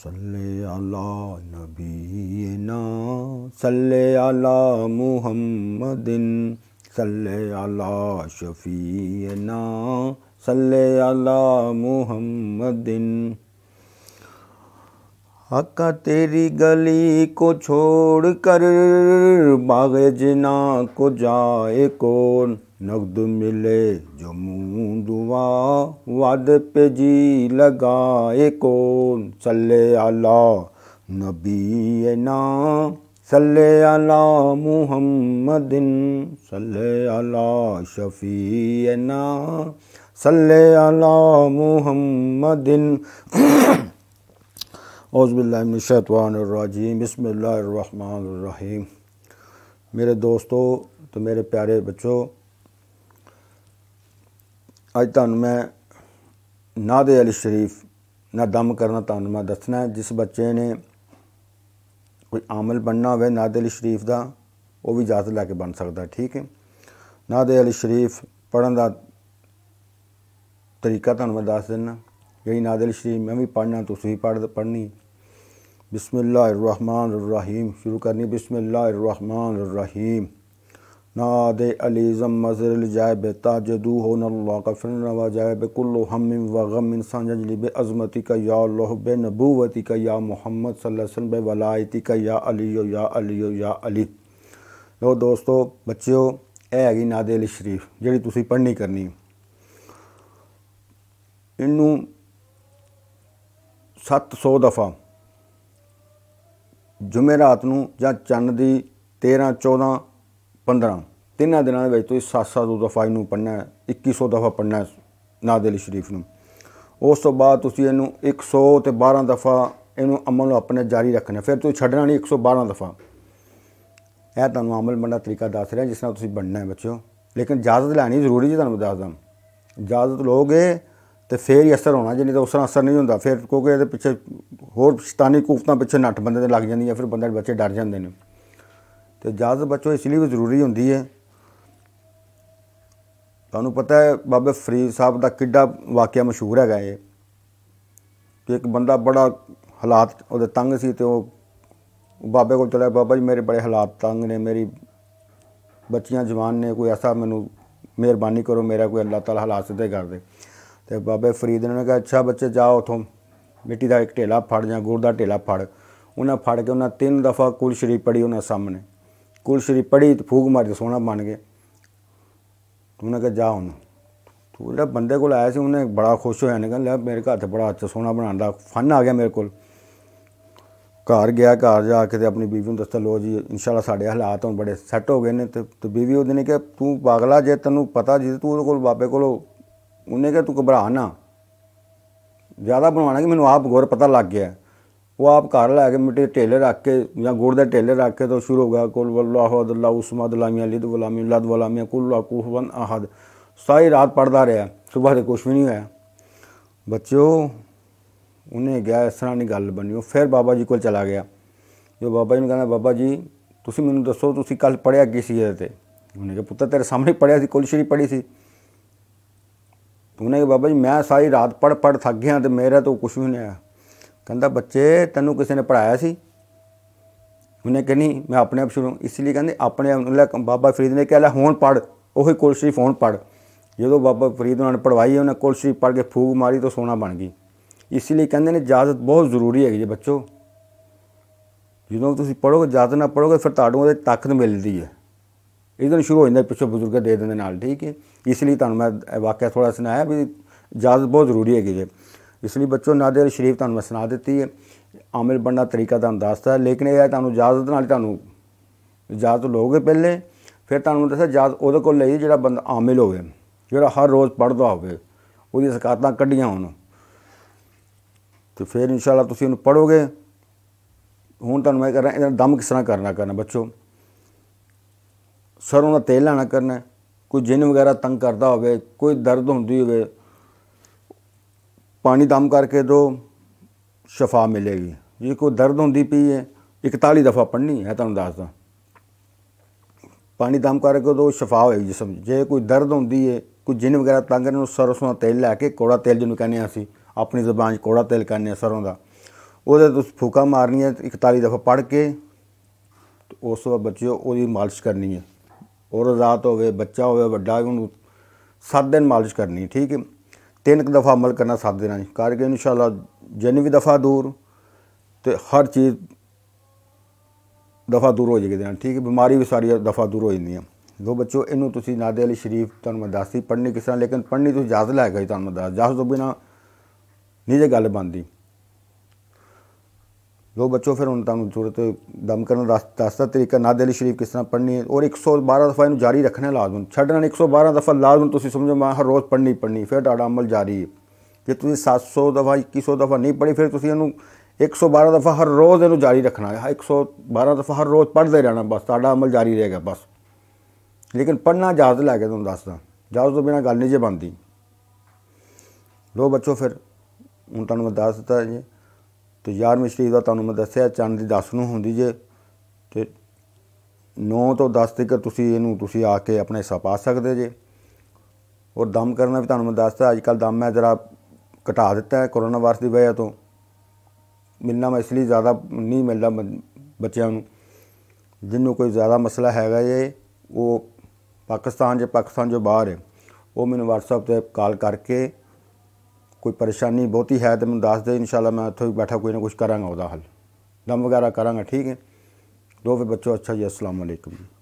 सल्ला नबीना सल्ला मुहम्मदिन सल्ला शफीना सल्ला मुहम्मदिन हका तेरी गली को छोड़ कर बाग जिना को जाए कौन नगद मिले जमूदुआ वाद पे जी लगाए कौन सल्ले आला नबी ना सल्ले आला मुहम्मदिन सल्ले आला शफी ना सल्ले आला मुहम्मदिन औज़बिल्लाशतवानरजीम रहीम मेरे दोस्तों तो मेरे प्यारे बच्चों ਅੱਜ ਤੁਹਾਨੂੰ ਮੈਂ ਨਾਦੇ ਅਲੀ ਸ਼ਰੀਫ ਨਾ ਦਮ ਕਰਨਾ ਤੁਹਾਨੂੰ ਮੈਂ ਦੱਸਣਾ ਜਿਸ ਬੱਚੇ ਨੇ ਕੋਈ ਆਮਲ ਬਣਨਾ ਹੋਵੇ ਨਾਦੇ ਅਲੀ ਸ਼ਰੀਫ ਦਾ ਉਹ ਵੀ ਜਾਤ ਲੈ ਕੇ ਬਣ ਸਕਦਾ ਠੀਕ ਹੈ ਨਾਦੇ ਅਲੀ ਸ਼ਰੀਫ ਪੜਨ ਦਾ ਤਰੀਕਾ ਤੁਹਾਨੂੰ ਮੈਂ ਦੱਸ ਦਿੰਨਾ ਜਿਹੜੀ ਨਾਦੇ ਅਲੀ ਸ਼ਰੀਫ ਮੈਂ ਵੀ ਪੜਨਾ ਤੁਸੀਂ ਵੀ ਪੜ ਪੜਨੀ ਬਿਸਮਿਲ੍ਲਾਹਿਰ ਰਹਿਮਾਨਿਰ ਰਹੀਮ ਸ਼ੁਰੂ ਕਰਨੀ ਬਿਸਮਿਲ੍ਲਾਹਿਰ ਰਹਿਮਾਨਿਰ ਰਹੀਮ ناد علی زم مزر الجائب دو ہو نلّہ کا فرن نوا جائب کل ہم و غم انسان بے عظمتی کا یا اللہ بے نبوتی کا یا محمد صلی اللہ علیہ وسلم بے ولایتی کا یا علی و یا علی و یا علی لو دوستو بچیو اے ਹੈਗੀ ناد علی شریف جڑی تسی پڑھنی کرنی انو 700 سو دفعہ ਰਾਤ ਨੂੰ ਜਾਂ ਚੰਨ ਦੀ 13 14 15 ਤਿੰਨਾਂ ਦਿਨਾਂ ਦੇ ਵਿੱਚ ਤੁਸੀਂ 7-7 ਦਫਾ ਇਹਨੂੰ ਪੜਨਾ ਹੈ 2100 ਦਫਾ ਪੜਨਾ ਹੈ ਨਾਦਿਲ ਸ਼ਰੀਫ ਨੂੰ ਉਸ ਤੋਂ ਬਾਅਦ ਤੁਸੀਂ ਇਹਨੂੰ 100 ਤੇ 12 ਦਫਾ ਇਹਨੂੰ ਅਮਲ ਆਪਣੇ ਜਾਰੀ ਰੱਖਣਾ ਫਿਰ ਤੁਸੀਂ ਛੱਡਣਾ ਨਹੀਂ 112 ਦਫਾ ਇਹ ਤੁਹਾਨੂੰ ਅਮਲ ਮੰਡਾ ਤਰੀਕਾ ਦੱਸ ਰਿਹਾ ਜਿਸ ਨਾਲ ਤੁਸੀਂ ਬਣਨਾ ਹੈ ਬੱਚਿਓ ਲੇਕਿਨ ਇਜਾਜ਼ਤ ਲੈਣੀ ਜ਼ਰੂਰੀ ਜੀ ਤੁਹਾਨੂੰ ਦੱਸਦਾ ਇਜਾਜ਼ਤ ਲੋਗੇ ਤੇ ਫੇਰ ਹੀ ਅਸਰ ਹੋਣਾ ਜੇ ਨਹੀਂ ਤਾਂ ਉਸ ਤਰ੍ਹਾਂ ਅਸਰ ਨਹੀਂ ਹੁੰਦਾ ਫਿਰ ਕਿਉਂਕਿ ਇਹਦੇ ਪਿੱਛੇ ਹੋਰ ਸ਼ੈਤਾਨੀ ਕੂਫਤਾਂ ਪਿੱਛੇ ਨੱਟ ਬੰਦੇ ਤੇ ਲੱਗ ਜਾਂਦੀਆਂ ਫਿਰ ਬੰਦੇ ਬੱਚੇ ਡਰ ਜਾਂਦੇ ਨੇ ਤੇ ਇਜਾਜ਼ਤ ਬੱਚੋ ਇਸ ਲਈ ਵੀ ਜ਼ਰੂਰੀ ਹੁੰਦੀ ਹੈ ਤੁਹਾਨੂੰ ਪਤਾ ਹੈ ਬਾਬੇ ਫਰੀਦ ਸਾਹਿਬ ਦਾ ਕਿੱਡਾ ਵਾਕਿਆ ਮਸ਼ਹੂਰ ਹੈਗਾ ਇਹ ਕਿ ਇੱਕ ਬੰਦਾ ਬੜਾ ਹਾਲਾਤ ਉਹਦੇ ਤੰਗ ਸੀ ਤੇ ਉਹ ਬਾਬੇ ਕੋਲ ਚਲਾ ਬਾਬਾ ਜੀ ਮੇਰੇ ਬੜੇ ਹਾਲਾਤ ਤੰਗ ਨੇ ਮੇਰੀ ਬੱਚੀਆਂ ਜਵਾਨ ਨੇ ਕੋਈ ਐਸਾ ਮੈਨੂੰ ਮਿਹਰਬਾਨੀ ਕਰੋ ਮੇਰਾ ਕੋਈ ਅੱਲਾਹ ਤਾਲਾ ਹਾਲਾਤ ਸਿੱਧੇ ਕਰ ਦੇ ਤੇ ਬਾਬੇ ਫਰੀਦ ਨੇ ਕਿਹਾ ਅੱਛਾ ਬੱਚੇ ਜਾਓ ਉਥੋਂ ਮਿੱਟੀ ਦਾ ਇੱਕ ਢੇਲਾ ਫੜ ਜਾਂ ਗੁਰ ਦਾ ਢੇਲਾ ਫੜ ਉਹਨਾਂ ਫੜ ਕੇ ਉਹਨਾਂ ਤਿੰਨ ਦਫਾ ਕੁਲ ਸ਼ਰੀਫ ਪੜੀ ਉਹਨਾਂ ਸਾਹਮਣੇ कुलश्री पढ़ी तो फूक मारी तो ਸੋਨਾ ਬਣ गया ਉਹਨੇ ਕਿਹਾ ਜਾ ਹੁਣ ਤੂੰ ਜਿਹੜਾ ਬੰਦੇ ਕੋਲ ਆਇਆ ਸੀ ਉਹਨੇ ਬੜਾ ਖੁਸ਼ ਹੋਇਆ ਨੇ ਕਹਿੰਦਾ ਮੇਰੇ ਘਰ ਤੇ ਬੜਾ ਅੱਛਾ ਸੋਨਾ ਬਣਾਉਣ ਦਾ ਫਨ ਆ ਗਿਆ ਮੇਰੇ ਕੋਲ ਘਰ ਗਿਆ ਘਰ ਜਾ ਕੇ ਤੇ ਆਪਣੀ ਬੀਵੀ ਨੂੰ ਦੱਸਤਾ ਲੋ ਜੀ ਇਨਸ਼ਾਅੱਲਾ ਸਾਡੇ ਹਾਲਾਤ ਹੁਣ ਬੜੇ ਸੈੱਟ ਹੋ ਗਏ ਨੇ ਤੇ ਤੇ ਬੀਵੀ ਉਹਦੇ ਨੇ ਕਿ ਤੂੰ ਪਾਗਲਾ ਜੇ ਤੈਨੂੰ ਪਤਾ ਜੀ ਤੂੰ ਉਹਦੇ ਕੋਲ ਬਾਬੇ ਕੋਲ ਉਹਨੇ ਕਿਹਾ ਤੂੰ ਘਬਰਾ ਨਾ ਜ਼ਿਆਦਾ ਬਣਵਾਣਾ ਕਿ ਮੈਨੂੰ ਆਪ ਗੌਰ ਪਤਾ ਲੱਗ ਗਿਆ वो आप घर ला ਦੇ ਟੇਲੇ ਰੱਖ ਕੇ के या गुड़ के ढेले रख के तो शुरू हो ਕੁਲ कुल वल्लाहदुल्ला उस्मद लामिया ਲਿਦ वलामी ਲਦ वलामिया कुल अकूहवन ਅਹਦ ਸਾਰੀ ਰਾਤ ਪੜਦਾ ਰਿਹਾ ਸਵੇਰ ਦੇ ਕੁਝ ਵੀ ਨਹੀਂ ਹੋਇਆ ਬੱਚਿਓ ਉਹਨੇ ਗਿਆ ਇਸ ਤਰ੍ਹਾਂ ਨਹੀਂ ਗੱਲ ਬਣੀ ਉਹ ਫਿਰ ਬਾਬਾ ਜੀ ਕੋਲ ਚਲਾ ਗਿਆ ਜੋ ਬਾਬਾ ਜੀ ਨੂੰ ਕਹਿੰਦਾ ਬਾਬਾ ਜੀ ਤੁਸੀਂ ਮੈਨੂੰ ਦੱਸੋ ਤੁਸੀਂ ਕੱਲ ਪੜਿਆ ਕੀ ਸੀ ਇਹਦੇ ਤੇ ਉਹਨੇ ਕਿਹਾ ਪੁੱਤ ਤੇਰੇ ਸਾਹਮਣੇ ਪੜਿਆ ਸੀ ਕੁਲ ਸ਼ਰੀ ਪੜੀ ਸੀ ਉਹਨੇ ਕਿਹਾ ਬਾਬਾ ਜੀ ਮੈਂ ਸਾਰੀ ਰਾਤ ਪੜ ਪੜ ਥੱਕ ਗਿਆ ਤੇ ਮੇਰੇ ਤਾਂ ਕੁਝ ਵੀ ਨਹੀਂ ਆਇਆ ਕਹਿੰਦਾ ਬੱਚੇ ਤੈਨੂੰ ਕਿਸੇ ਨੇ ਪੜਾਇਆ ਸੀ ਉਹਨੇ ਕਹਿੰਦੀ ਮੈਂ ਆਪਣੇ ਆਪ ਸ਼ੁਰੂ ਇਸ ਲਈ ਕਹਿੰਦੇ ਆਪਣੇ ਆਪ ਨੂੰ ਲੈ ਬਾਬਾ ਫਰੀਦ ਨੇ ਕਿਹਾ ਲੈ ਹੁਣ ਪੜ ਉਹੀ ਕੁਲ ਫੋਨ ਪੜ ਜਦੋਂ ਬਾਬਾ ਫਰੀਦ ਉਹਨਾਂ ਨੇ ਪੜਵਾਈ ਉਹਨੇ ਕੁਲਸ਼ੀ ਪੜ ਕੇ ਫੂਕ ਮਾਰੀ ਤਾਂ ਸੋਨਾ ਬਣ ਗਈ ਇਸ ਲਈ ਕਹਿੰਦੇ ਨੇ ਇਜਾਜ਼ਤ ਬਹੁਤ ਜ਼ਰੂਰੀ ਹੈ ਜੀ ਬੱਚੋ ਜਦੋਂ ਤੁਸੀਂ ਪੜੋਗੇ ਇਜਾਜ਼ਤ ਨਾ ਪੜੋਗੇ ਫਿਰ ਤੁਹਾਨੂੰ ਉਹਦੇ ਤਾਕਤ ਮਿਲਦੀ ਹੈ ਇਹਦੋਂ ਸ਼ੁਰੂ ਹੋ ਜਾਂਦਾ ਪਿੱਛੇ ਬਜ਼ੁਰਗ ਦੇ ਦਿੰਦੇ ਨਾਲ ਠੀਕ ਹੈ ਇਸ ਲਈ ਤੁਹਾਨੂੰ ਮੈਂ ਵਾਕਿਆ ਥੋੜਾ ਸੁਣਾਇਆ ਵੀ ਇਜਾਜ਼ਤ ਬਹੁਤ ਜ਼ਰੂਰੀ ਹੈ ਜੀ ਇਸ ਲਈ ਬੱਚੋ ਨਾਦਰ ਸ਼ਰੀਫ ਤੁਹਾਨੂੰ ਮੈਂ ਸੁਣਾ ਦਿੱਤੀ ਹੈ ਆਮਿਲ ਬਣਨਾ ਤਰੀਕਾ ਤੁਹਾਨੂੰ ਦੱਸਦਾ ਲੇਕਿਨ ਇਹ ਹੈ ਤੁਹਾਨੂੰ ਇਜਾਜ਼ਤ ਨਾਲ ਤੁਹਾਨੂੰ ਇਜਾਜ਼ਤ ਲੋਗੇ ਪਹਿਲੇ ਫਿਰ ਤੁਹਾਨੂੰ ਦੱਸਿਆ ਜਾਦ ਉਹਦੇ ਕੋਲ ਲਈ ਜਿਹੜਾ ਬੰਦਾ ਆਮਿਲ ਹੋਵੇ ਜਿਹੜਾ ਹਰ ਰੋਜ਼ ਪੜਦਾ ਹੋਵੇ ਉਹਦੀ ਸਕਾਤਾਂ ਕੱਢੀਆਂ ਹੋਣ ਤੇ ਫਿਰ ਇਨਸ਼ਾਅੱਲਾ ਤੁਸੀਂ ਉਹਨੂੰ ਪੜੋਗੇ ਹੁਣ ਤੁਹਾਨੂੰ ਮੈਂ ਰਿਹਾ ਇਹਦਾ ਦਮ ਕਿਸ ਤਰ੍ਹਾਂ ਕਰਨਾ ਕਰਨਾ ਬੱਚੋ ਸਰੋਂ ਦਾ ਤੇਲ ਲੈਣਾ ਕਰਨਾ ਕੋਈ ਜਿੰਨ ਵਗੈਰਾ ਤੰਗ ਕਰਦਾ ਹੋਵੇ ਕੋਈ ਦਰਦ ਹੁੰਦੀ ਹੋਵੇ ਪਾਣੀ ਦਮ ਕਰਕੇ ਦੋ ਸ਼ਫਾ ਮਿਲੇਗੀ ਜੇ ਕੋਈ ਦਰਦ ਹੁੰਦੀ ਪਈ ਹੈ 41 ਦਫਾ ਪੜਨੀ ਹੈ ਤੁਹਾਨੂੰ ਦੱਸਦਾ ਪਾਣੀ ਦਮ ਕਰਕੇ ਦੋ ਸ਼ਫਾ ਹੋਏ ਜਿਸਮ ਜੇ ਕੋਈ ਦਰਦ ਹੁੰਦੀ ਹੈ ਕੋਈ ਜਿੰਨ ਵਗੈਰਾ ਤੰਗ ਨੂੰ ਸਰਸੋਂ ਦਾ ਤੇਲ ਲੈ ਕੇ ਕੋੜਾ ਤੇਲ ਜਿਹਨੂੰ ਕਹਿੰਦੇ ਆ ਅਸੀਂ ਆਪਣੀ ਜ਼ਬਾਨ 'ਚ ਕੋੜਾ ਤੇਲ ਕਹਿੰਦੇ ਆ ਸਰੋਂ ਦਾ ਉਹਦੇ ਤੁਸ ਫੂਕਾ ਮਾਰਨੀ ਹੈ 41 ਦਫਾ ਪੜ ਕੇ ਉਸ ਤੋਂ ਬਾਅਦ ਬੱਚੇ ਉਹਦੀ ਮਾਲਿਸ਼ ਕਰਨੀ ਹੈ ਔਰ ਰਾਤ ਹੋਵੇ ਬੱਚਾ ਹੋਵੇ ਵੱਡਾ ਉਹਨੂੰ 7 ਦਿਨ ਮਾਲਿਸ਼ ਕਰਨੀ ਠੀਕ ਹੈ ਦਫਾ ਅਮਲ ਕਰਨਾ करना साथ देना ਕਰਕੇ ਇਨਸ਼ਾਅੱਲਾ ਜਿੰਨੀ ਵੀ ਦਫਾ ਦੂਰ ਤੇ ਹਰ ਚੀਜ਼ ਦਫਾ ਦੂਰ ਹੋ ਜਾਏਗੀ ਠੀਕ ਹੈ ਬਿਮਾਰੀ ਵੀ ਸਾਰੀ ਦਫਾ ਦੂਰ ਹੋ ਜਾਂਦੀਆਂ ਲੋ ਬੱਚੋ ਇਹਨੂੰ ਤੁਸੀਂ ਨਾਦੇ ਅਲੀ ਸ਼ਰੀਫ ਤੁਹਾਨੂੰ ਮੈਂ ਦੱਸਦੀ ਪੜ੍ਹਨੀ ਕਿਸ ਲੇਕਿਨ ਪੜ੍ਹਨੀ ਤੁਸੀਂ ਜਾਜ਼ ਲੈ ਗਈ ਤੁਹਾਨੂੰ ਦੱਸ ਜਾਜ਼ ਤੋਂ ਬਿਨਾ ਨਹੀਂ ਜੇ ਗੱਲ ਬੰਦੀ लो ਬੱਚੋ ਫਿਰ ਹੁਣ ਤੁਹਾਨੂੰ ਜ਼ਰੂਰਤ ਦਮ ਕਰਨ ਦਾ ਦੱਸਦਾ ਤਰੀਕਾ ਨਾਦਿਲ ਸ਼ਰੀਫ ਕਿਸ ਤਰ੍ਹਾਂ ਪੜ੍ਹਨੀ ਹੈ ਔਰ 112 ਦਫਾ ਇਹਨੂੰ ਜਾਰੀ ਰੱਖਣਾ ਲਾਜ਼ਮ ਛੱਡਣਾ 112 ਦਫਾ ਲਾਜ਼ਮ ਤੁਸੀਂ ਸਮਝੋ ਮੈਂ ਹਰ ਰੋਜ਼ ਪੜ੍ਹਨੀ ਪੜ੍ਹਨੀ ਫਿਰ ਤੁਹਾਡਾ ਅਮਲ ਜਾਰੀ ਹੈ ਜੇ ਤੁਸੀਂ 700 ਦਫਾ 2100 ਦਫਾ ਨਹੀਂ ਪੜ੍ਹੀ ਫਿਰ ਤੁਸੀਂ ਇਹਨੂੰ 112 ਦਫਾ ਹਰ ਰੋਜ਼ ਇਹਨੂੰ ਜਾਰੀ ਰੱਖਣਾ ਹੈ 112 ਦਫਾ ਹਰ ਰੋਜ਼ ਪੜ੍ਹਦੇ ਰਹਿਣਾ ਬਸ ਤੁਹਾਡਾ ਅਮਲ ਜਾਰੀ ਰਹੇਗਾ ਬਸ ਲੇਕਿਨ ਪੜ੍ਹਨਾ ਇਜਾਜ਼ਤ ਲੈ ਕੇ ਤੁਹਾਨੂੰ ਦੱਸਦਾ ਇਜਾਜ਼ਤ ਤੋਂ ਬਿਨਾ ਗੱਲ ਨਹੀਂ ਜੇ ਬਣਦੀ ਲੋ ਬੱਚੋ ਫਿਰ ਹੁਣ ਤੁਹਾਨੂੰ ਮੈਂ ਦੱਸ ਦਿੱਤਾ ਜੀ ਤੇ 11ਵੀਂ ਸ਼ਰੀਫ ਦਾ ਤੁਹਾਨੂੰ ਮੈਂ ਦੱਸਿਆ ਚੰਨ ਦੀ 10 ਨੂੰ ਹੁੰਦੀ ਜੇ ਤੇ 9 ਤੋਂ 10 ਤੱਕ ਤੁਸੀਂ ਇਹਨੂੰ ਤੁਸੀਂ ਆ ਕੇ ਆਪਣੇ ਹਿੱਸਾ ਪਾ ਸਕਦੇ ਜੇ ਔਰ ਦਮ ਕਰਨਾ ਵੀ ਤੁਹਾਨੂੰ ਮੈਂ ਦੱਸਦਾ ਅੱਜ ਕੱਲ ਦਮ ਮੈਂ ਜਰਾ ਘਟਾ ਦਿੱਤਾ ਹੈ ਕੋਰੋਨਾ ਵਾਇਰਸ ਦੀ ਵਜ੍ਹਾ ਤੋਂ ਮਿਲਣਾ ਮੈਂ ਇਸ ਲਈ ਜ਼ਿਆਦਾ ਨਹੀਂ ਮਿਲਦਾ ਬੱਚਿਆਂ ਨੂੰ ਜਿੰਨੂੰ ਕੋਈ ਜ਼ਿਆਦਾ ਮਸਲਾ ਹੈਗਾ ਜੇ ਉਹ ਪਾਕਿਸਤਾਨ ਜੇ ਪਾਕਿਸਤਾਨ ਜੋ ਬਾਹਰ ਹੈ ਉਹ ਮੈਨੂੰ WhatsApp ਤੇ ਕਾਲ ਕਰਕੇ ਕੋਈ ਪਰੇਸ਼ਾਨੀ ਬਹੁਤੀ ਹੈ ਤੇ ਮੈਨੂੰ ਦੱਸ ਦੇ ਇਨਸ਼ਾਅੱਲਾ ਮੈਂ ਇੱਥੇ ਹੀ ਬੈਠਾ ਕੋਈ ਨਾ ਕੁਝ ਕਰਾਂਗਾ ਉਹਦਾ ਹੱਲ ਦਮ ਵਗੈਰਾ ਕਰਾਂਗਾ ਠੀਕ ਹੈ ਲੋ ਬੱਚੋ ਅੱਛਾ ਜੀ ਅਸਲਾਮ ਅਲੈਕਮ